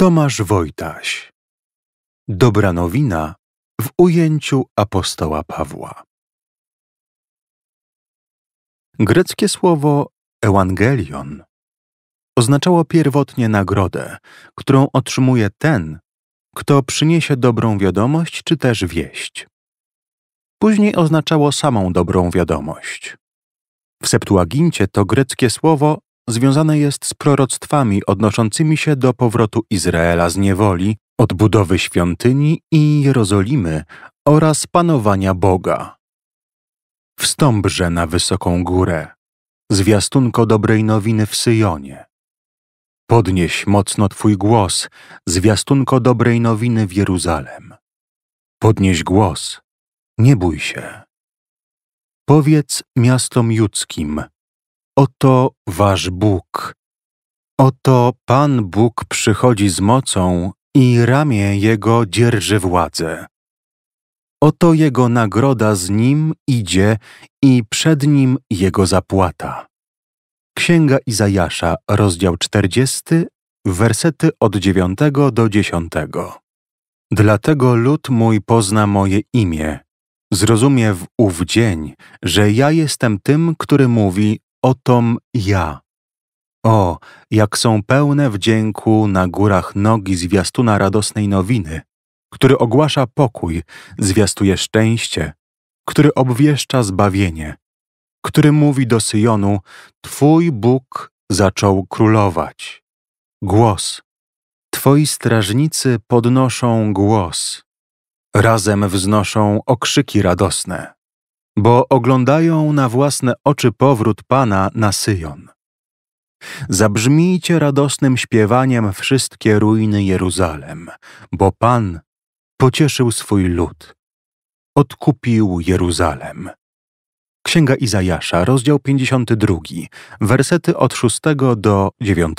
Tomasz Wojtaś. Dobra nowina w ujęciu apostoła Pawła. Greckie słowo Ewangelion oznaczało pierwotnie nagrodę, którą otrzymuje ten, kto przyniesie dobrą wiadomość czy też wieść. Później oznaczało samą dobrą wiadomość. W Septuagincie to greckie słowo związane jest z proroctwami odnoszącymi się do powrotu Izraela z niewoli, odbudowy świątyni i Jerozolimy oraz panowania Boga. Wstąpże na wysoką górę, zwiastunko dobrej nowiny w Syjonie. Podnieś mocno Twój głos, zwiastunko dobrej nowiny w Jeruzalem. Podnieś głos, nie bój się. Powiedz miastom judzkim, Oto wasz Bóg. Oto Pan Bóg przychodzi z mocą i ramię Jego dzierży władzę. Oto Jego nagroda z Nim idzie i przed Nim Jego zapłata. Księga Izajasza, rozdział 40, wersety od 9 do 10. Dlatego lud mój pozna moje imię. Zrozumie w ów dzień, że ja jestem tym, który mówi, Otom ja. O, jak są pełne wdzięku na górach nogi zwiastuna radosnej nowiny, który ogłasza pokój, zwiastuje szczęście, który obwieszcza zbawienie, który mówi do Syjonu: Twój Bóg zaczął królować. Głos. Twoi strażnicy podnoszą głos. Razem wznoszą okrzyki radosne bo oglądają na własne oczy powrót Pana na Syjon. Zabrzmijcie radosnym śpiewaniem wszystkie ruiny Jeruzalem, bo Pan pocieszył swój lud, odkupił Jeruzalem. Księga Izajasza, rozdział 52, wersety od 6 do 9.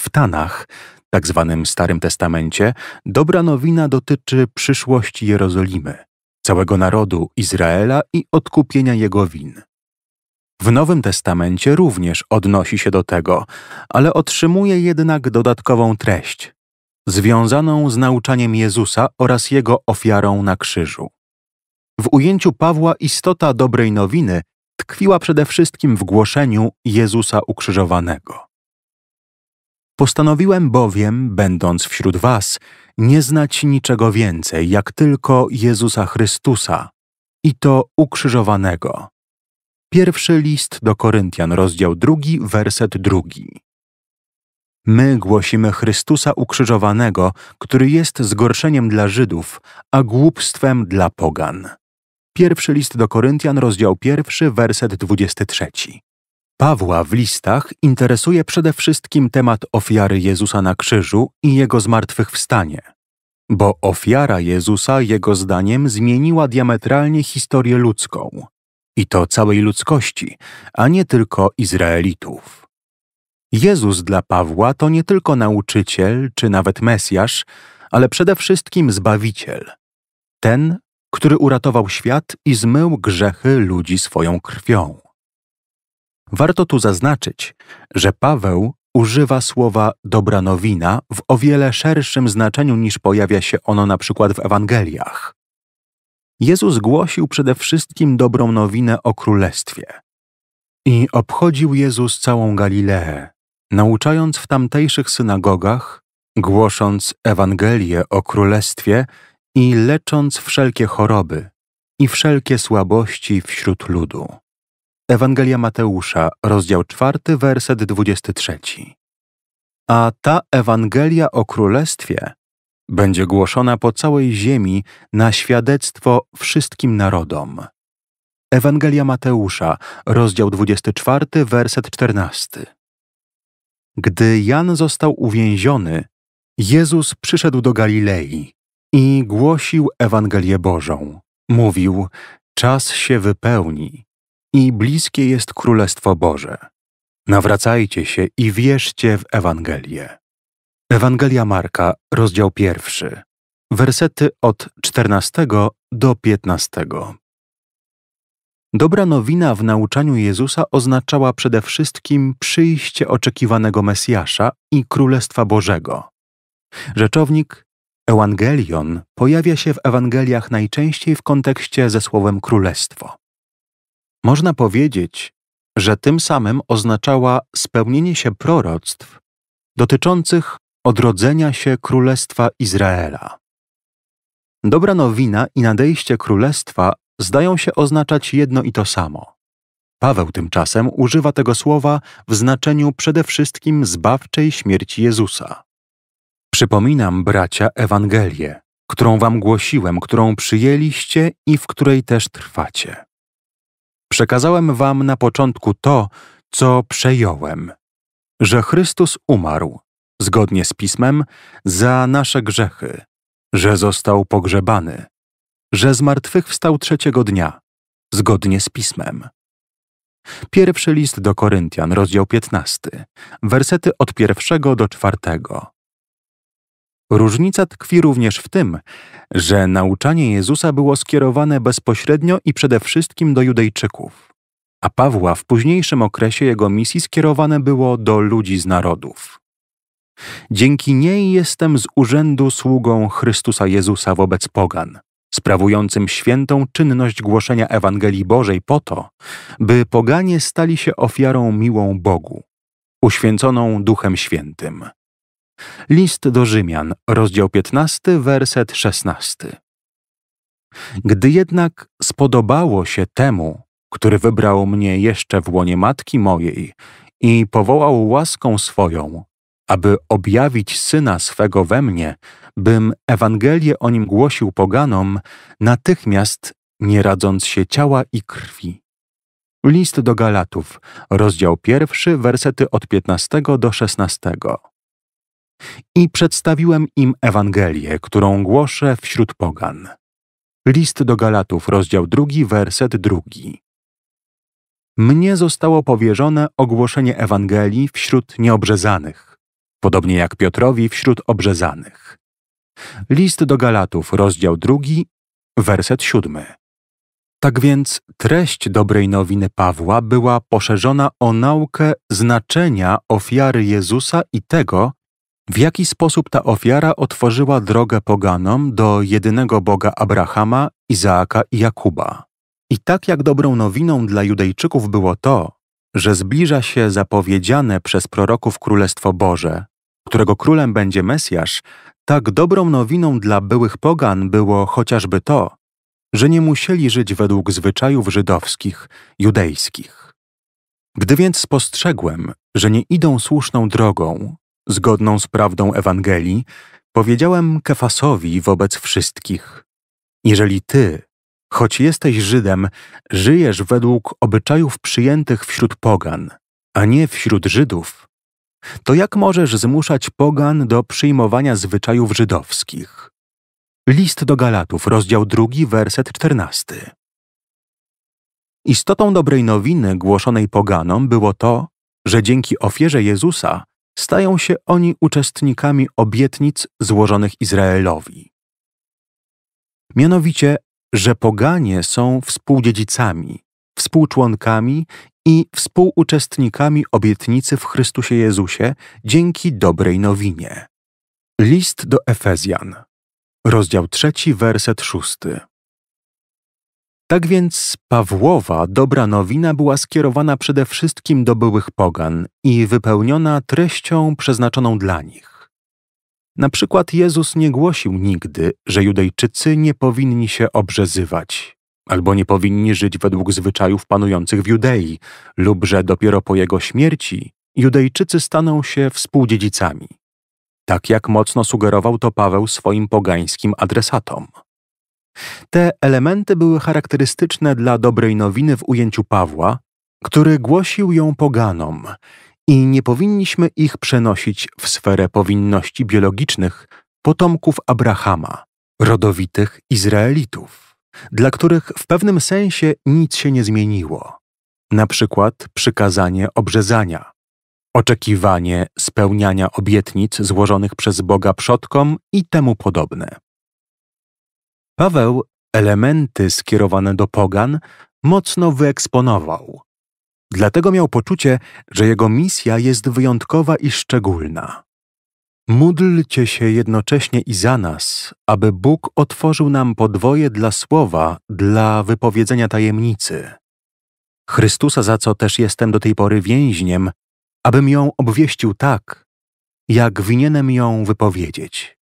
W Tanach, tak zwanym Starym Testamencie, dobra nowina dotyczy przyszłości Jerozolimy – całego narodu Izraela i odkupienia jego win. W Nowym Testamencie również odnosi się do tego, ale otrzymuje jednak dodatkową treść, związaną z nauczaniem Jezusa oraz jego ofiarą na krzyżu. W ujęciu Pawła istota dobrej nowiny tkwiła przede wszystkim w głoszeniu Jezusa ukrzyżowanego. Postanowiłem bowiem, będąc wśród Was, nie znać niczego więcej, jak tylko Jezusa Chrystusa i to ukrzyżowanego. Pierwszy list do Koryntian, rozdział drugi, werset drugi. My głosimy Chrystusa ukrzyżowanego, który jest zgorszeniem dla Żydów, a głupstwem dla pogan. Pierwszy list do Koryntian, rozdział pierwszy, werset dwudziesty trzeci. Pawła w listach interesuje przede wszystkim temat ofiary Jezusa na krzyżu i jego zmartwychwstanie, bo ofiara Jezusa, jego zdaniem, zmieniła diametralnie historię ludzką i to całej ludzkości, a nie tylko Izraelitów. Jezus dla Pawła to nie tylko nauczyciel czy nawet Mesjasz, ale przede wszystkim Zbawiciel. Ten, który uratował świat i zmył grzechy ludzi swoją krwią. Warto tu zaznaczyć, że Paweł używa słowa dobra nowina w o wiele szerszym znaczeniu niż pojawia się ono na przykład w Ewangeliach. Jezus głosił przede wszystkim dobrą nowinę o królestwie. I obchodził Jezus całą Galileę, nauczając w tamtejszych synagogach, głosząc Ewangelię o królestwie i lecząc wszelkie choroby i wszelkie słabości wśród ludu. Ewangelia Mateusza, rozdział 4, werset 23. A ta Ewangelia o Królestwie będzie głoszona po całej ziemi na świadectwo wszystkim narodom. Ewangelia Mateusza, rozdział 24, werset 14. Gdy Jan został uwięziony, Jezus przyszedł do Galilei i głosił Ewangelię Bożą. Mówił: Czas się wypełni i bliskie jest Królestwo Boże. Nawracajcie się i wierzcie w Ewangelię. Ewangelia Marka, rozdział pierwszy, wersety od 14 do 15. Dobra nowina w nauczaniu Jezusa oznaczała przede wszystkim przyjście oczekiwanego Mesjasza i Królestwa Bożego. Rzeczownik Ewangelion pojawia się w Ewangeliach najczęściej w kontekście ze słowem królestwo. Można powiedzieć, że tym samym oznaczała spełnienie się proroctw dotyczących odrodzenia się Królestwa Izraela. Dobra nowina i nadejście Królestwa zdają się oznaczać jedno i to samo. Paweł tymczasem używa tego słowa w znaczeniu przede wszystkim zbawczej śmierci Jezusa. Przypominam, bracia, Ewangelię, którą wam głosiłem, którą przyjęliście i w której też trwacie. Przekazałem wam na początku to, co przejąłem, że Chrystus umarł, zgodnie z Pismem, za nasze grzechy, że został pogrzebany, że zmartwychwstał trzeciego dnia, zgodnie z Pismem. Pierwszy list do Koryntian, rozdział 15, wersety od pierwszego do czwartego. Różnica tkwi również w tym, że nauczanie Jezusa było skierowane bezpośrednio i przede wszystkim do Judejczyków, a Pawła w późniejszym okresie jego misji skierowane było do ludzi z narodów. Dzięki niej jestem z urzędu sługą Chrystusa Jezusa wobec pogan, sprawującym świętą czynność głoszenia Ewangelii Bożej po to, by poganie stali się ofiarą miłą Bogu, uświęconą Duchem Świętym List do Rzymian, rozdział 15, werset 16. Gdy jednak spodobało się temu, który wybrał mnie jeszcze w łonie matki mojej i powołał łaską swoją, aby objawić syna swego we mnie, bym Ewangelię o nim głosił poganom, natychmiast nie radząc się ciała i krwi. List do Galatów, rozdział pierwszy, wersety od 15 do 16 i przedstawiłem im Ewangelię, którą głoszę wśród pogan. List do Galatów, rozdział drugi, werset drugi. Mnie zostało powierzone ogłoszenie Ewangelii wśród nieobrzezanych, podobnie jak Piotrowi wśród obrzezanych. List do Galatów, rozdział drugi, werset siódmy. Tak więc treść dobrej nowiny Pawła była poszerzona o naukę znaczenia ofiary Jezusa i tego, w jaki sposób ta ofiara otworzyła drogę poganom do jedynego Boga Abrahama, Izaaka i Jakuba. I tak jak dobrą nowiną dla Judejczyków było to, że zbliża się zapowiedziane przez proroków Królestwo Boże, którego królem będzie Mesjasz, tak dobrą nowiną dla byłych pogan było chociażby to, że nie musieli żyć według zwyczajów żydowskich, judejskich. Gdy więc spostrzegłem, że nie idą słuszną drogą, zgodną z prawdą Ewangelii, powiedziałem Kefasowi wobec wszystkich: Jeżeli ty, choć jesteś Żydem, żyjesz według obyczajów przyjętych wśród pogan, a nie wśród Żydów, to jak możesz zmuszać pogan do przyjmowania zwyczajów żydowskich? List do Galatów, rozdział 2, werset 14. Istotą dobrej nowiny głoszonej poganom było to, że dzięki ofierze Jezusa stają się oni uczestnikami obietnic złożonych Izraelowi. Mianowicie, że poganie są współdziedzicami, współczłonkami i współuczestnikami obietnicy w Chrystusie Jezusie dzięki dobrej nowinie. List do Efezjan, rozdział 3, werset 6. Tak więc Pawłowa dobra nowina była skierowana przede wszystkim do byłych pogan i wypełniona treścią przeznaczoną dla nich. Na przykład Jezus nie głosił nigdy, że Judejczycy nie powinni się obrzezywać, albo nie powinni żyć według zwyczajów panujących w Judei, lub że dopiero po jego śmierci Judejczycy staną się współdziedzicami. Tak jak mocno sugerował to Paweł swoim pogańskim adresatom. Te elementy były charakterystyczne dla dobrej nowiny w ujęciu Pawła, który głosił ją poganom i nie powinniśmy ich przenosić w sferę powinności biologicznych potomków Abrahama, rodowitych Izraelitów, dla których w pewnym sensie nic się nie zmieniło. Na przykład przykazanie obrzezania, oczekiwanie spełniania obietnic złożonych przez Boga przodkom i temu podobne. Paweł elementy skierowane do pogan mocno wyeksponował. Dlatego miał poczucie, że jego misja jest wyjątkowa i szczególna. Módlcie się jednocześnie i za nas, aby Bóg otworzył nam podwoje dla słowa, dla wypowiedzenia tajemnicy. Chrystusa, za co też jestem do tej pory więźniem, abym ją obwieścił tak, jak winienem ją wypowiedzieć.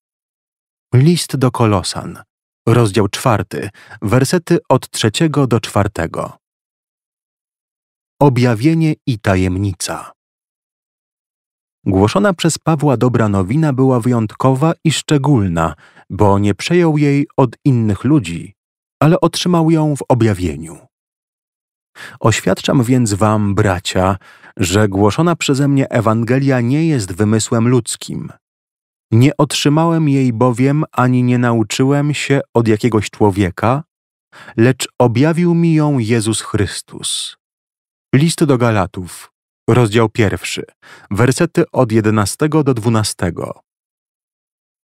List do Kolosan, rozdział czwarty, wersety od trzeciego do czwartego. Objawienie i tajemnica. Głoszona przez Pawła dobra nowina była wyjątkowa i szczególna, bo nie przejął jej od innych ludzi, ale otrzymał ją w objawieniu. Oświadczam więc wam, bracia, że głoszona przeze mnie Ewangelia nie jest wymysłem ludzkim – nie otrzymałem jej bowiem ani nie nauczyłem się od jakiegoś człowieka, lecz objawił mi ją Jezus Chrystus. List do Galatów, rozdział pierwszy, wersety od 11 do 12.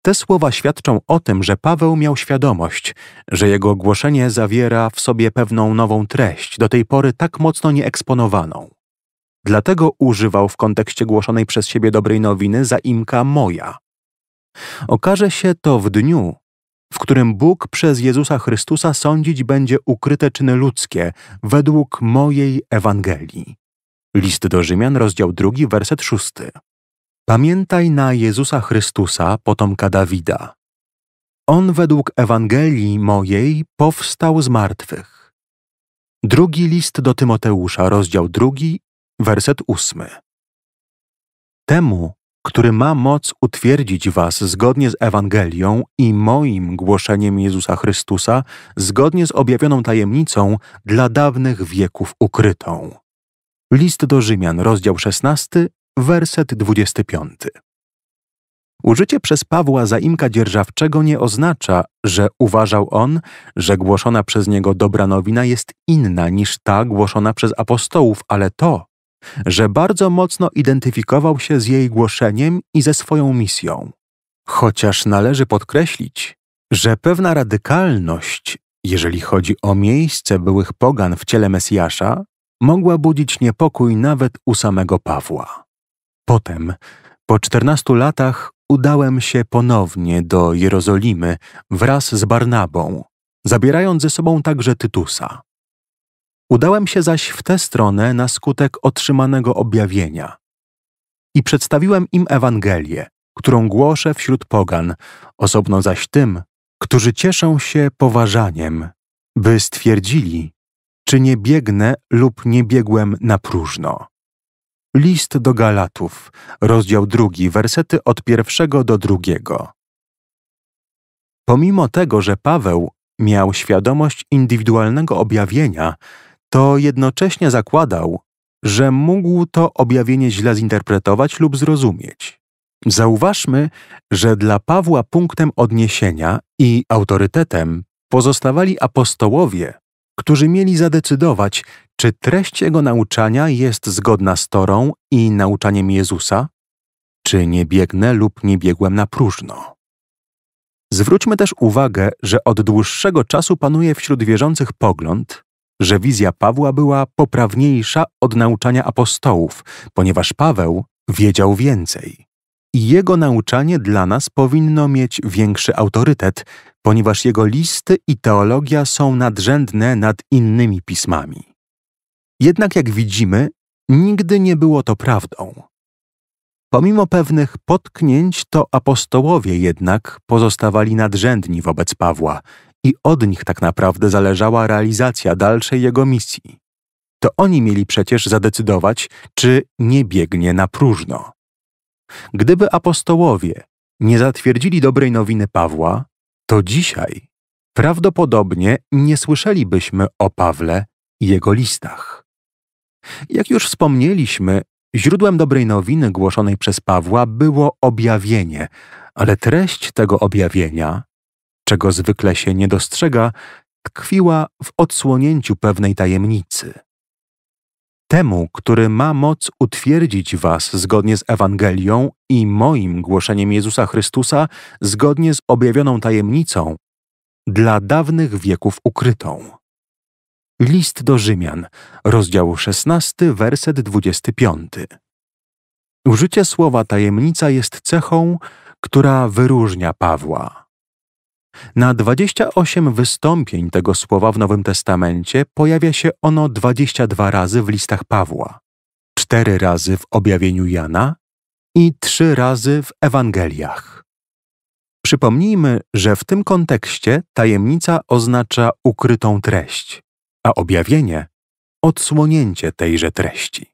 Te słowa świadczą o tym, że Paweł miał świadomość, że jego ogłoszenie zawiera w sobie pewną nową treść, do tej pory tak mocno nieeksponowaną. Dlatego używał w kontekście głoszonej przez siebie dobrej nowiny zaimka moja. Okaże się to w dniu, w którym Bóg przez Jezusa Chrystusa sądzić będzie ukryte czyny ludzkie według mojej Ewangelii. List do Rzymian, rozdział 2, werset 6. Pamiętaj na Jezusa Chrystusa, potomka Dawida. On według Ewangelii mojej powstał z martwych. Drugi list do Tymoteusza, rozdział 2, werset 8. Temu, który ma moc utwierdzić Was zgodnie z Ewangelią i moim głoszeniem Jezusa Chrystusa, zgodnie z objawioną tajemnicą dla dawnych wieków ukrytą. List do Rzymian, rozdział 16, werset 25. Użycie przez Pawła zaimka dzierżawczego nie oznacza, że uważał on, że głoszona przez niego dobra nowina jest inna niż ta głoszona przez apostołów, ale to, że bardzo mocno identyfikował się z jej głoszeniem i ze swoją misją. Chociaż należy podkreślić, że pewna radykalność, jeżeli chodzi o miejsce byłych pogan w ciele Mesjasza, mogła budzić niepokój nawet u samego Pawła. Potem, po czternastu latach, udałem się ponownie do Jerozolimy wraz z Barnabą, zabierając ze sobą także Tytusa. Udałem się zaś w tę stronę na skutek otrzymanego objawienia. I przedstawiłem im Ewangelię, którą głoszę wśród pogan, osobno zaś tym, którzy cieszą się poważaniem, by stwierdzili, czy nie biegnę lub nie biegłem na próżno. List do Galatów, rozdział drugi, wersety od pierwszego do drugiego. Pomimo tego, że Paweł miał świadomość indywidualnego objawienia, to jednocześnie zakładał, że mógł to objawienie źle zinterpretować lub zrozumieć. Zauważmy, że dla Pawła punktem odniesienia i autorytetem pozostawali apostołowie, którzy mieli zadecydować, czy treść jego nauczania jest zgodna z Torą i nauczaniem Jezusa, czy nie biegnę lub nie biegłem na próżno. Zwróćmy też uwagę, że od dłuższego czasu panuje wśród wierzących pogląd, że wizja Pawła była poprawniejsza od nauczania apostołów, ponieważ Paweł wiedział więcej. I jego nauczanie dla nas powinno mieć większy autorytet, ponieważ jego listy i teologia są nadrzędne nad innymi pismami. Jednak jak widzimy, nigdy nie było to prawdą. Pomimo pewnych potknięć, to apostołowie jednak pozostawali nadrzędni wobec Pawła i od nich tak naprawdę zależała realizacja dalszej jego misji. To oni mieli przecież zadecydować, czy nie biegnie na próżno. Gdyby apostołowie nie zatwierdzili dobrej nowiny Pawła, to dzisiaj prawdopodobnie nie słyszelibyśmy o Pawle i jego listach. Jak już wspomnieliśmy, źródłem dobrej nowiny głoszonej przez Pawła było objawienie, ale treść tego objawienia czego zwykle się nie dostrzega, tkwiła w odsłonięciu pewnej tajemnicy. Temu, który ma moc utwierdzić Was zgodnie z Ewangelią i moim głoszeniem Jezusa Chrystusa, zgodnie z objawioną tajemnicą, dla dawnych wieków ukrytą. List do Rzymian, rozdział 16, werset 25. Użycie słowa tajemnica jest cechą, która wyróżnia Pawła. Na 28 wystąpień tego słowa w Nowym Testamencie pojawia się ono 22 razy w listach Pawła, 4 razy w objawieniu Jana i 3 razy w Ewangeliach. Przypomnijmy, że w tym kontekście tajemnica oznacza ukrytą treść, a objawienie odsłonięcie tejże treści.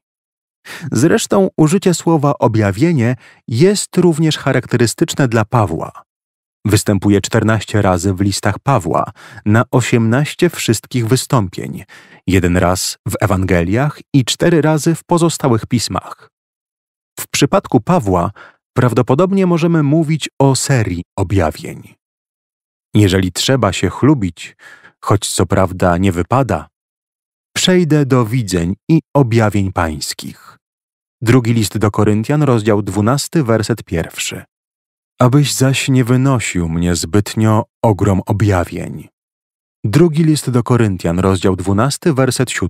Zresztą użycie słowa objawienie jest również charakterystyczne dla Pawła Występuje 14 razy w listach Pawła, na 18 wszystkich wystąpień, jeden raz w Ewangeliach i cztery razy w pozostałych pismach. W przypadku Pawła prawdopodobnie możemy mówić o serii objawień. Jeżeli trzeba się chlubić, choć co prawda nie wypada, przejdę do widzeń i objawień pańskich. Drugi list do Koryntian, rozdział 12, werset pierwszy abyś zaś nie wynosił mnie zbytnio ogrom objawień. Drugi list do Koryntian, rozdział 12, werset 7.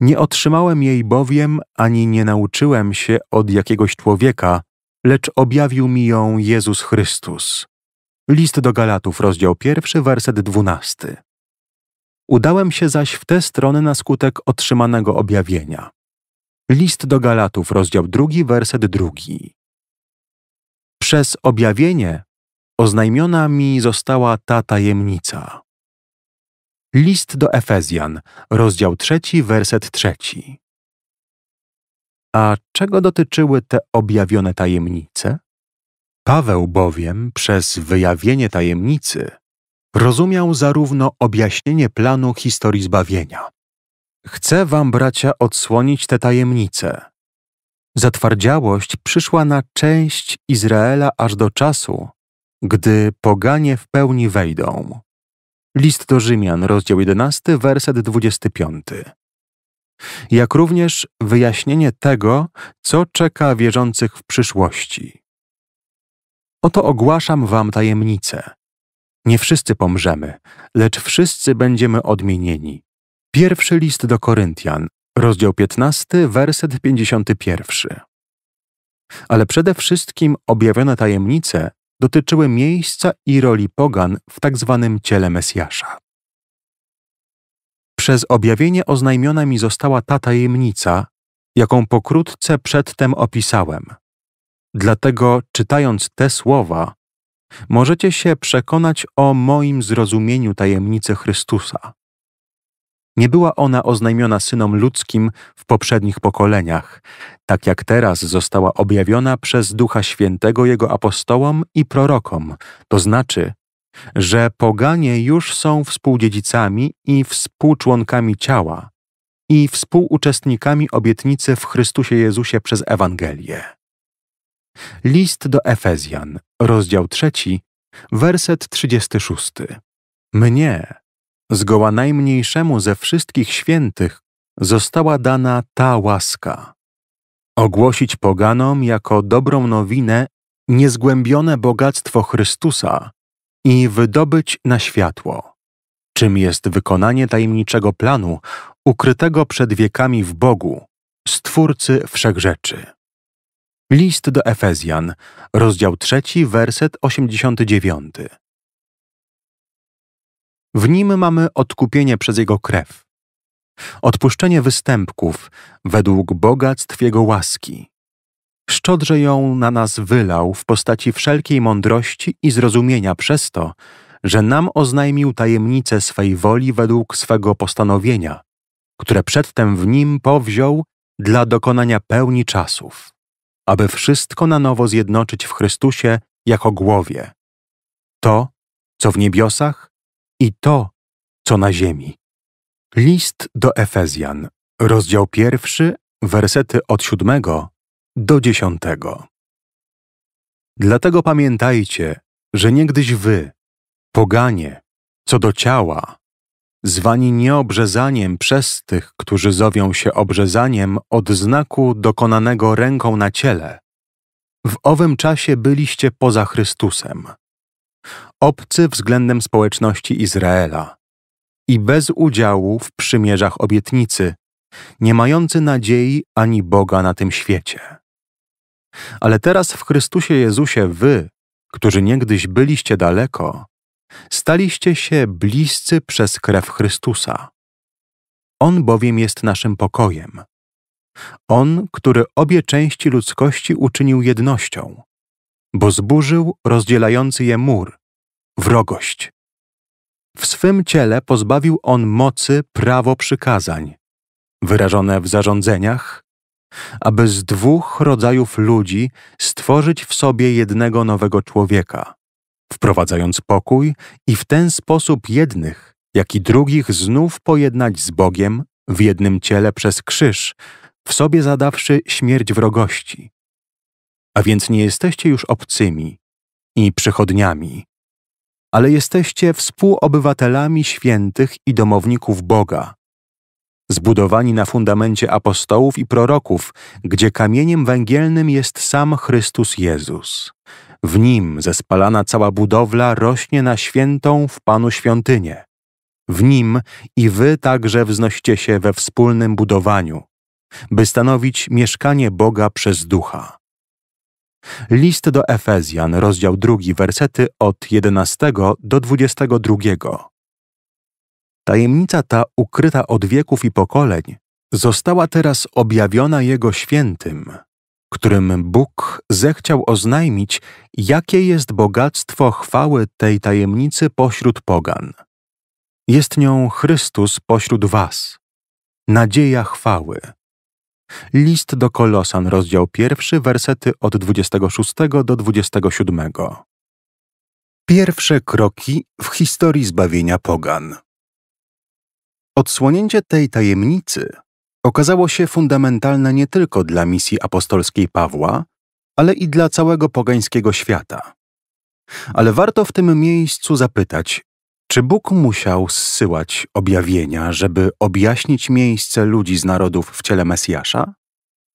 Nie otrzymałem jej bowiem, ani nie nauczyłem się od jakiegoś człowieka, lecz objawił mi ją Jezus Chrystus. List do Galatów, rozdział 1, werset 12. Udałem się zaś w tę stronę na skutek otrzymanego objawienia. List do Galatów, rozdział 2, werset 2. Przez objawienie oznajmiona mi została ta tajemnica. List do Efezjan, rozdział trzeci, werset trzeci. A czego dotyczyły te objawione tajemnice? Paweł bowiem przez wyjawienie tajemnicy rozumiał zarówno objaśnienie planu historii zbawienia. Chcę wam, bracia, odsłonić te tajemnice, Zatwardziałość przyszła na część Izraela aż do czasu, gdy poganie w pełni wejdą. List do Rzymian, rozdział 11, werset 25. Jak również wyjaśnienie tego, co czeka wierzących w przyszłości. Oto ogłaszam wam tajemnicę. Nie wszyscy pomrzemy, lecz wszyscy będziemy odmienieni. Pierwszy list do Koryntian, Rozdział 15, werset 51. Ale przede wszystkim objawione tajemnice dotyczyły miejsca i roli pogan w tzw. Tak ciele Mesjasza. Przez objawienie oznajmiona mi została ta tajemnica, jaką pokrótce przedtem opisałem. Dlatego, czytając te słowa, możecie się przekonać o moim zrozumieniu tajemnicy Chrystusa. Nie była ona oznajmiona synom ludzkim w poprzednich pokoleniach, tak jak teraz została objawiona przez Ducha Świętego jego apostołom i prorokom, to znaczy, że poganie już są współdziedzicami i współczłonkami ciała i współuczestnikami obietnicy w Chrystusie Jezusie przez Ewangelię. List do Efezjan, rozdział 3, werset 36. Mnie, zgoła najmniejszemu ze wszystkich świętych została dana ta łaska. Ogłosić poganom jako dobrą nowinę niezgłębione bogactwo Chrystusa i wydobyć na światło, czym jest wykonanie tajemniczego planu ukrytego przed wiekami w Bogu, Stwórcy Wszechrzeczy. List do Efezjan, rozdział 3, werset 89. W nim mamy odkupienie przez Jego krew, odpuszczenie występków według bogactw Jego łaski. Szczodrze ją na nas wylał w postaci wszelkiej mądrości i zrozumienia przez to, że nam oznajmił tajemnicę swej woli według swego postanowienia, które przedtem w nim powziął dla dokonania pełni czasów, aby wszystko na nowo zjednoczyć w Chrystusie jako głowie. To, co w niebiosach, i to, co na ziemi. List do Efezjan, rozdział pierwszy, wersety od siódmego do dziesiątego. Dlatego pamiętajcie, że niegdyś wy, poganie, co do ciała, zwani nieobrzezaniem przez tych, którzy zowią się obrzezaniem od znaku dokonanego ręką na ciele, w owym czasie byliście poza Chrystusem obcy względem społeczności Izraela i bez udziału w przymierzach obietnicy, nie mający nadziei ani Boga na tym świecie. Ale teraz w Chrystusie Jezusie wy, którzy niegdyś byliście daleko, staliście się bliscy przez krew Chrystusa. On bowiem jest naszym pokojem. On, który obie części ludzkości uczynił jednością, bo zburzył rozdzielający je mur, wrogość. W swym ciele pozbawił on mocy prawo przykazań, wyrażone w zarządzeniach, aby z dwóch rodzajów ludzi stworzyć w sobie jednego nowego człowieka, wprowadzając pokój i w ten sposób jednych, jak i drugich znów pojednać z Bogiem w jednym ciele przez krzyż, w sobie zadawszy śmierć wrogości. A więc nie jesteście już obcymi i przychodniami, ale jesteście współobywatelami świętych i domowników Boga, zbudowani na fundamencie apostołów i proroków, gdzie kamieniem węgielnym jest sam Chrystus Jezus. W nim zespalana cała budowla rośnie na świętą w Panu świątynię. W nim i wy także wznoście się we wspólnym budowaniu, by stanowić mieszkanie Boga przez Ducha. List do Efezjan, rozdział 2, wersety od 11 do 22. Tajemnica ta, ukryta od wieków i pokoleń, została teraz objawiona Jego świętym, którym Bóg zechciał oznajmić, jakie jest bogactwo chwały tej tajemnicy pośród pogan. Jest nią Chrystus pośród Was, nadzieja chwały. List do Kolosan, rozdział pierwszy, wersety od 26 do 27. Pierwsze kroki w historii zbawienia pogan. Odsłonięcie tej tajemnicy okazało się fundamentalne nie tylko dla misji apostolskiej Pawła, ale i dla całego pogańskiego świata. Ale warto w tym miejscu zapytać, czy Bóg musiał zsyłać objawienia, żeby objaśnić miejsce ludzi z narodów w ciele Mesjasza?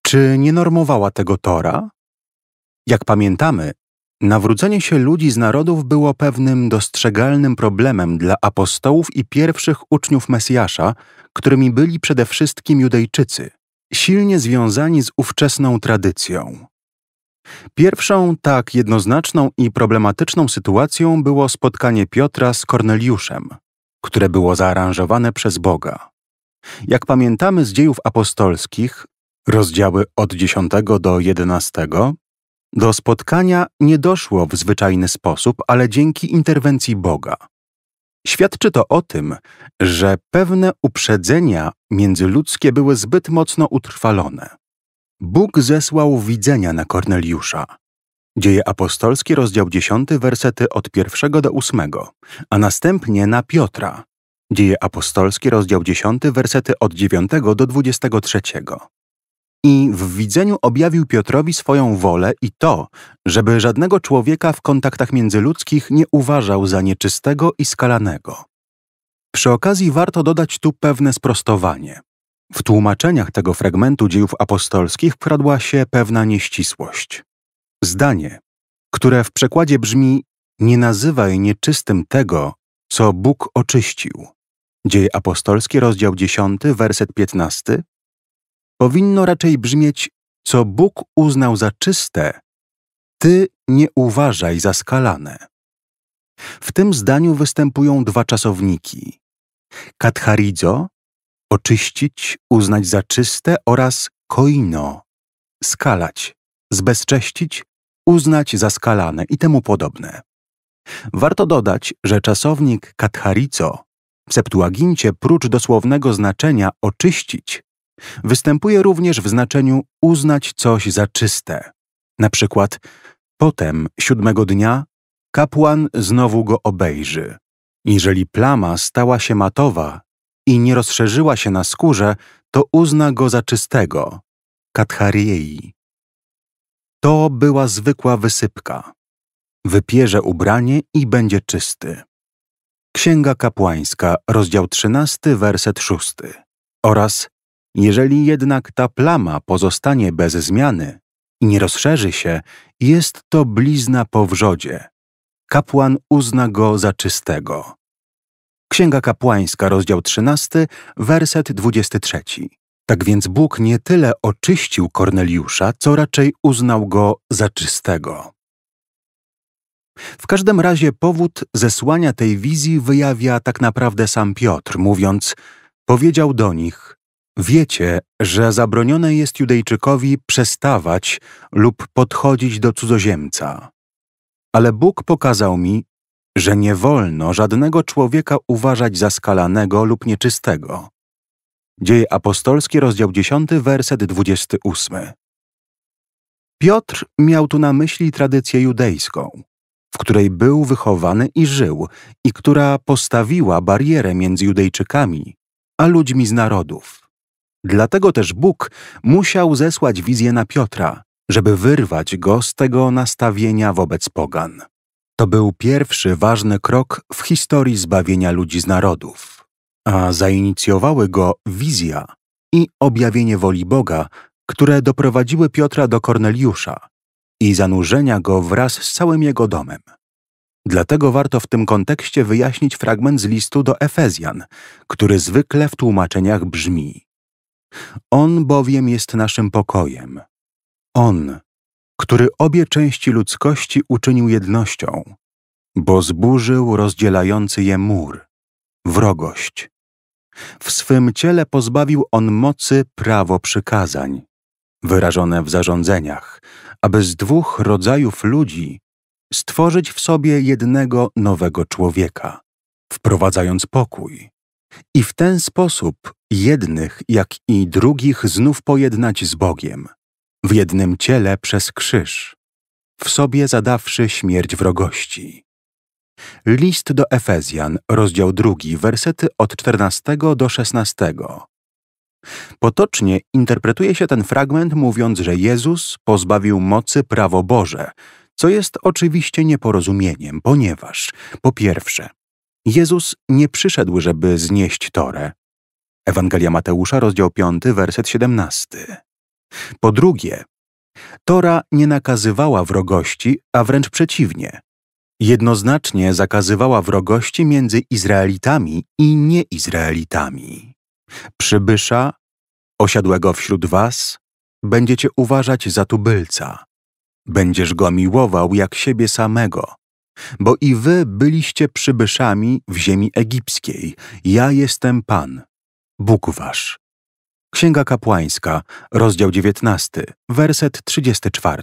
Czy nie normowała tego Tora? Jak pamiętamy, nawrócenie się ludzi z narodów było pewnym dostrzegalnym problemem dla apostołów i pierwszych uczniów Mesjasza, którymi byli przede wszystkim Judejczycy, silnie związani z ówczesną tradycją. Pierwszą tak jednoznaczną i problematyczną sytuacją było spotkanie Piotra z Korneliuszem, które było zaaranżowane przez Boga. Jak pamiętamy z dziejów apostolskich, rozdziały od 10 do 11, do spotkania nie doszło w zwyczajny sposób, ale dzięki interwencji Boga. Świadczy to o tym, że pewne uprzedzenia międzyludzkie były zbyt mocno utrwalone. Bóg zesłał widzenia na Korneliusza. Dzieje apostolskie, rozdział 10, wersety od 1 do 8, a następnie na Piotra. Dzieje apostolskie, rozdział 10, wersety od 9 do 23. I w widzeniu objawił Piotrowi swoją wolę i to, żeby żadnego człowieka w kontaktach międzyludzkich nie uważał za nieczystego i skalanego. Przy okazji warto dodać tu pewne sprostowanie. W tłumaczeniach tego fragmentu dziejów apostolskich wkradła się pewna nieścisłość. Zdanie, które w przekładzie brzmi nie nazywaj nieczystym tego, co Bóg oczyścił. Dzieje apostolskie, rozdział 10, werset 15, powinno raczej brzmieć co Bóg uznał za czyste, ty nie uważaj za skalane. W tym zdaniu występują dwa czasowniki. Katharidzo, oczyścić, uznać za czyste oraz koino, skalać, zbezcześcić, uznać za skalane i temu podobne. Warto dodać, że czasownik katharico w Septuagincie prócz dosłownego znaczenia oczyścić występuje również w znaczeniu uznać coś za czyste. Na przykład potem siódmego dnia kapłan znowu go obejrzy. Jeżeli plama stała się matowa, i nie rozszerzyła się na skórze, to uzna go za czystego, kathariei. To była zwykła wysypka. Wypierze ubranie i będzie czysty. Księga Kapłańska, rozdział 13, werset 6. Oraz jeżeli jednak ta plama pozostanie bez zmiany i nie rozszerzy się, jest to blizna po wrzodzie. Kapłan uzna go za czystego. Księga Kapłańska, rozdział 13, werset 23. Tak więc Bóg nie tyle oczyścił Korneliusza, co raczej uznał go za czystego. W każdym razie powód zesłania tej wizji wyjawia tak naprawdę sam Piotr, mówiąc: Powiedział do nich: Wiecie, że zabronione jest Judejczykowi przestawać lub podchodzić do cudzoziemca. Ale Bóg pokazał mi, że nie wolno żadnego człowieka uważać za skalanego lub nieczystego. Dzieje apostolskie, rozdział 10, werset 28. Piotr miał tu na myśli tradycję judejską, w której był wychowany i żył, i która postawiła barierę między Judejczykami a ludźmi z narodów. Dlatego też Bóg musiał zesłać wizję na Piotra, żeby wyrwać go z tego nastawienia wobec pogan. To był pierwszy ważny krok w historii zbawienia ludzi z narodów, a zainicjowały go wizja i objawienie woli Boga, które doprowadziły Piotra do Korneliusza i zanurzenia go wraz z całym jego domem. Dlatego warto w tym kontekście wyjaśnić fragment z listu do Efezjan, który zwykle w tłumaczeniach brzmi: On bowiem jest naszym pokojem. On który obie części ludzkości uczynił jednością, bo zburzył rozdzielający je mur, wrogość. W swym ciele pozbawił on mocy prawo przykazań, wyrażone w zarządzeniach, aby z dwóch rodzajów ludzi stworzyć w sobie jednego nowego człowieka, wprowadzając pokój. I w ten sposób jednych, jak i drugich znów pojednać z Bogiem w jednym ciele przez krzyż, w sobie zadawszy śmierć wrogości. List do Efezjan, rozdział 2, wersety od 14 do 16. Potocznie interpretuje się ten fragment mówiąc, że Jezus pozbawił mocy prawo Boże, co jest oczywiście nieporozumieniem, ponieważ po pierwsze, Jezus nie przyszedł, żeby znieść Torę. Ewangelia Mateusza, rozdział 5, werset 17. Po drugie, Tora nie nakazywała wrogości, a wręcz przeciwnie. Jednoznacznie zakazywała wrogości między Izraelitami i nieizraelitami. Przybysza, osiadłego wśród was, będziecie uważać za tubylca. Będziesz go miłował jak siebie samego, bo i wy byliście przybyszami w ziemi egipskiej. Ja jestem Pan, Bóg wasz. Księga Kapłańska, rozdział 19, werset 34.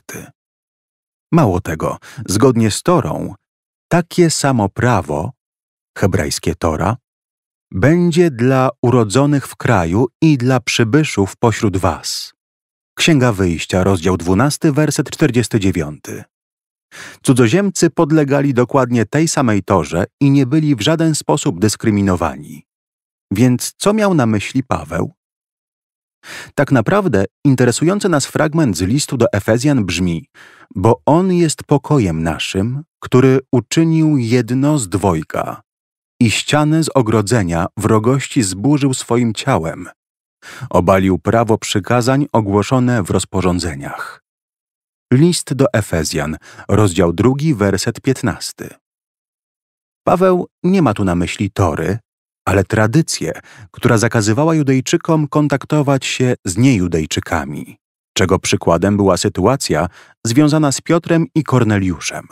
Mało tego, zgodnie z Torą, takie samo prawo, hebrajskie Tora, będzie dla urodzonych w kraju i dla przybyszów pośród was. Księga Wyjścia, rozdział 12, werset 49. Cudzoziemcy podlegali dokładnie tej samej torze i nie byli w żaden sposób dyskryminowani. Więc co miał na myśli Paweł? Tak naprawdę interesujący nas fragment z listu do Efezjan brzmi: Bo On jest pokojem naszym, który uczynił jedno z dwojga i ściany z ogrodzenia wrogości zburzył swoim ciałem. Obalił prawo przykazań ogłoszone w rozporządzeniach. List do Efezjan, rozdział 2, werset 15. Paweł nie ma tu na myśli tory, ale tradycję, która zakazywała Judejczykom kontaktować się z niejudejczykami, czego przykładem była sytuacja związana z Piotrem i Korneliuszem.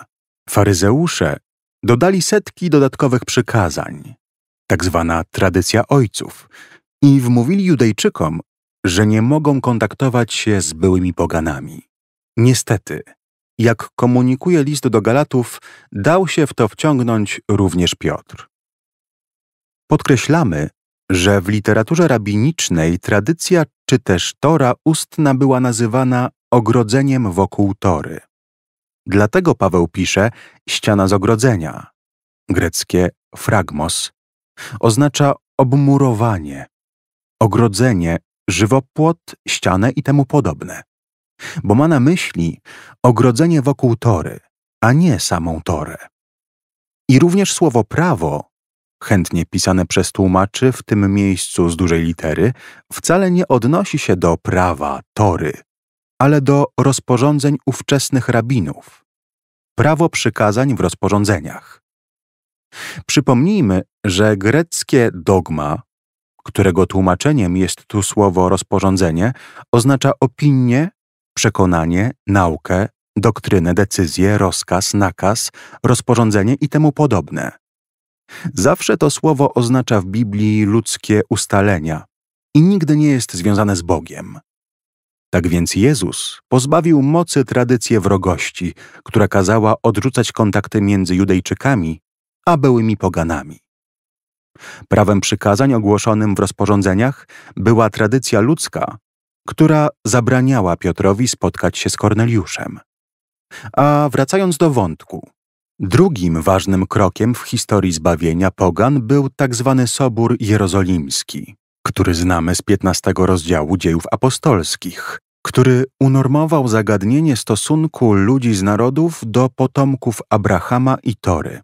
Faryzeusze dodali setki dodatkowych przykazań, tak zwana tradycja ojców, i wmówili Judejczykom, że nie mogą kontaktować się z byłymi poganami. Niestety, jak komunikuje list do Galatów, dał się w to wciągnąć również Piotr. Podkreślamy, że w literaturze rabinicznej tradycja czy też Tora ustna była nazywana ogrodzeniem wokół Tory. Dlatego Paweł pisze ściana z ogrodzenia, greckie fragmos, oznacza obmurowanie, ogrodzenie, żywopłot, ścianę i temu podobne. Bo ma na myśli ogrodzenie wokół tory, a nie samą torę. I również słowo prawo chętnie pisane przez tłumaczy w tym miejscu z dużej litery, wcale nie odnosi się do prawa Tory, ale do rozporządzeń ówczesnych rabinów. Prawo przykazań w rozporządzeniach. Przypomnijmy, że greckie dogma, którego tłumaczeniem jest tu słowo rozporządzenie, oznacza opinię, przekonanie, naukę, doktrynę, decyzję, rozkaz, nakaz, rozporządzenie i temu podobne. Zawsze to słowo oznacza w Biblii ludzkie ustalenia i nigdy nie jest związane z Bogiem. Tak więc Jezus pozbawił mocy tradycję wrogości, która kazała odrzucać kontakty między Judejczykami a byłymi poganami. Prawem przykazań ogłoszonym w rozporządzeniach była tradycja ludzka, która zabraniała Piotrowi spotkać się z Korneliuszem. A wracając do wątku, Drugim ważnym krokiem w historii zbawienia pogan był tzw. Tak Sobór Jerozolimski, który znamy z 15 rozdziału dziejów apostolskich, który unormował zagadnienie stosunku ludzi z narodów do potomków Abrahama i Tory.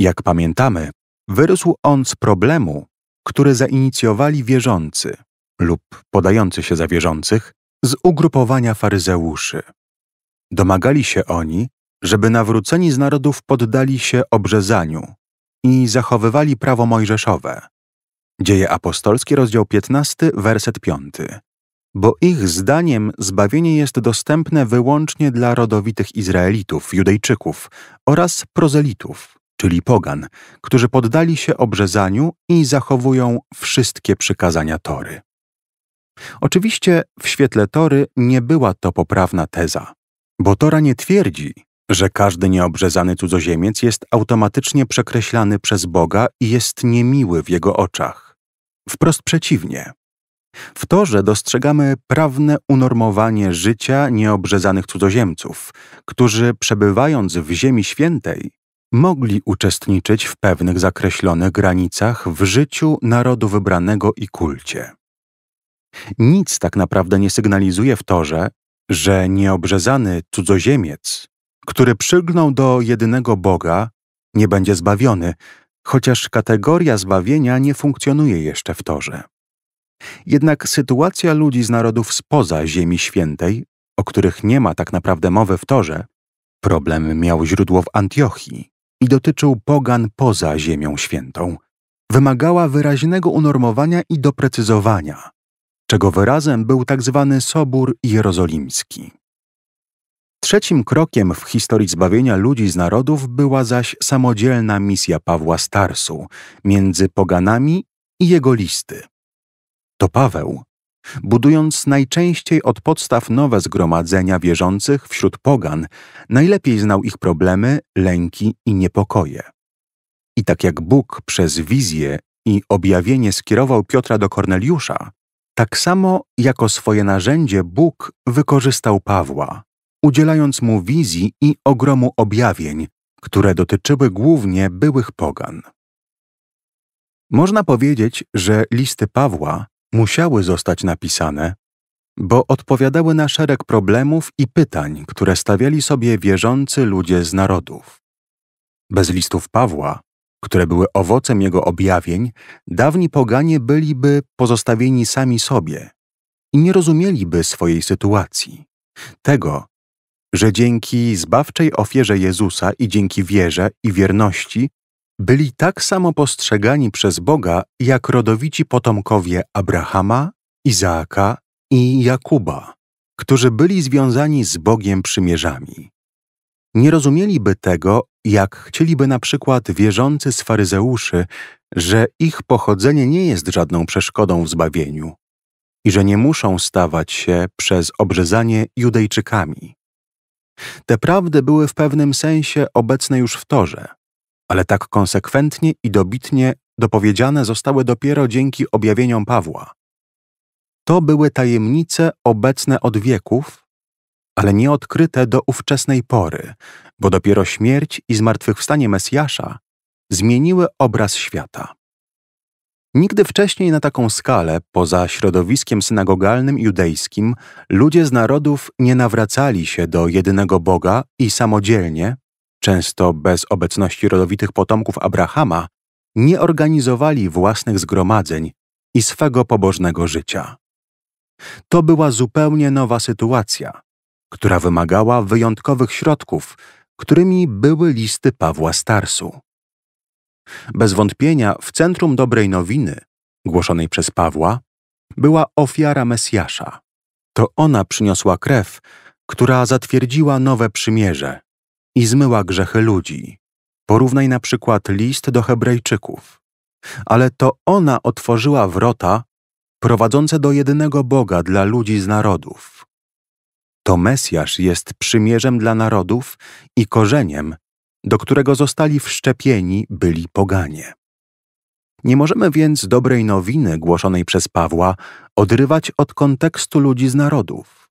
Jak pamiętamy, wyrósł on z problemu, który zainicjowali wierzący lub podający się za wierzących z ugrupowania faryzeuszy. Domagali się oni, żeby nawróceni z narodów poddali się obrzezaniu i zachowywali prawo mojżeszowe. Dzieje apostolskie, rozdział 15, werset 5. Bo ich zdaniem zbawienie jest dostępne wyłącznie dla rodowitych Izraelitów, Judejczyków oraz prozelitów, czyli pogan, którzy poddali się obrzezaniu i zachowują wszystkie przykazania Tory. Oczywiście w świetle Tory nie była to poprawna teza, bo Tora nie twierdzi, że każdy nieobrzezany cudzoziemiec jest automatycznie przekreślany przez Boga i jest niemiły w jego oczach. Wprost przeciwnie. W torze dostrzegamy prawne unormowanie życia nieobrzezanych cudzoziemców, którzy przebywając w Ziemi Świętej, mogli uczestniczyć w pewnych zakreślonych granicach w życiu narodu wybranego i kulcie. Nic tak naprawdę nie sygnalizuje w torze, że nieobrzezany cudzoziemiec który przygnął do jedynego Boga, nie będzie zbawiony, chociaż kategoria zbawienia nie funkcjonuje jeszcze w Torze. Jednak sytuacja ludzi z narodów spoza Ziemi Świętej, o których nie ma tak naprawdę mowy w Torze, problem miał źródło w Antiochii i dotyczył pogan poza Ziemią Świętą. Wymagała wyraźnego unormowania i doprecyzowania, czego wyrazem był tzw. Tak Sobór Jerozolimski. Trzecim krokiem w historii zbawienia ludzi z narodów była zaś samodzielna misja Pawła Starsu między poganami i jego listy. To Paweł, budując najczęściej od podstaw nowe zgromadzenia wierzących wśród pogan, najlepiej znał ich problemy, lęki i niepokoje. I tak jak Bóg przez wizję i objawienie skierował Piotra do Korneliusza, tak samo jako swoje narzędzie Bóg wykorzystał Pawła udzielając mu wizji i ogromu objawień, które dotyczyły głównie byłych pogan. Można powiedzieć, że listy Pawła musiały zostać napisane, bo odpowiadały na szereg problemów i pytań, które stawiali sobie wierzący ludzie z narodów. Bez listów Pawła, które były owocem jego objawień, dawni poganie byliby pozostawieni sami sobie i nie rozumieliby swojej sytuacji, tego, że dzięki zbawczej ofierze Jezusa i dzięki wierze i wierności byli tak samo postrzegani przez Boga jak rodowici potomkowie Abrahama, Izaaka i Jakuba, którzy byli związani z Bogiem przymierzami. Nie rozumieliby tego, jak chcieliby na przykład wierzący z faryzeuszy, że ich pochodzenie nie jest żadną przeszkodą w zbawieniu i że nie muszą stawać się przez obrzezanie Judejczykami. Te prawdy były w pewnym sensie obecne już w Torze, ale tak konsekwentnie i dobitnie dopowiedziane zostały dopiero dzięki objawieniom Pawła. To były tajemnice obecne od wieków, ale nieodkryte do ówczesnej pory, bo dopiero śmierć i zmartwychwstanie Mesjasza zmieniły obraz świata. Nigdy wcześniej na taką skalę, poza środowiskiem synagogalnym judejskim, ludzie z narodów nie nawracali się do jedynego Boga i samodzielnie, często bez obecności rodowitych potomków Abrahama, nie organizowali własnych zgromadzeń i swego pobożnego życia. To była zupełnie nowa sytuacja, która wymagała wyjątkowych środków, którymi były listy Pawła Starsu. Bez wątpienia w centrum dobrej nowiny, głoszonej przez Pawła, była ofiara Mesjasza. To ona przyniosła krew, która zatwierdziła nowe przymierze i zmyła grzechy ludzi. Porównaj na przykład list do Hebrajczyków. Ale to ona otworzyła wrota prowadzące do jednego Boga dla ludzi z narodów. To Mesjasz jest przymierzem dla narodów i korzeniem do którego zostali wszczepieni byli poganie. Nie możemy więc dobrej nowiny głoszonej przez Pawła odrywać od kontekstu ludzi z narodów.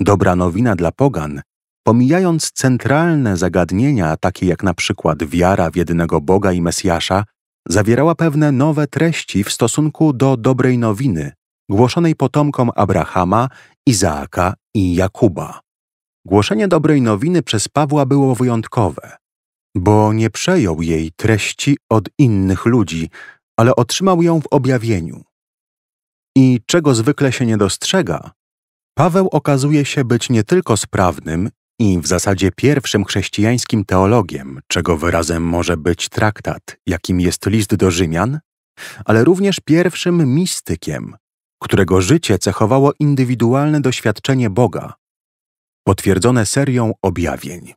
Dobra nowina dla pogan, pomijając centralne zagadnienia, takie jak na przykład wiara w jedynego Boga i Mesjasza, zawierała pewne nowe treści w stosunku do dobrej nowiny głoszonej potomkom Abrahama, Izaaka i Jakuba. Głoszenie dobrej nowiny przez Pawła było wyjątkowe, bo nie przejął jej treści od innych ludzi, ale otrzymał ją w objawieniu. I czego zwykle się nie dostrzega, Paweł okazuje się być nie tylko sprawnym i w zasadzie pierwszym chrześcijańskim teologiem, czego wyrazem może być traktat, jakim jest list do Rzymian, ale również pierwszym mistykiem, którego życie cechowało indywidualne doświadczenie Boga, potwierdzone serią objawień.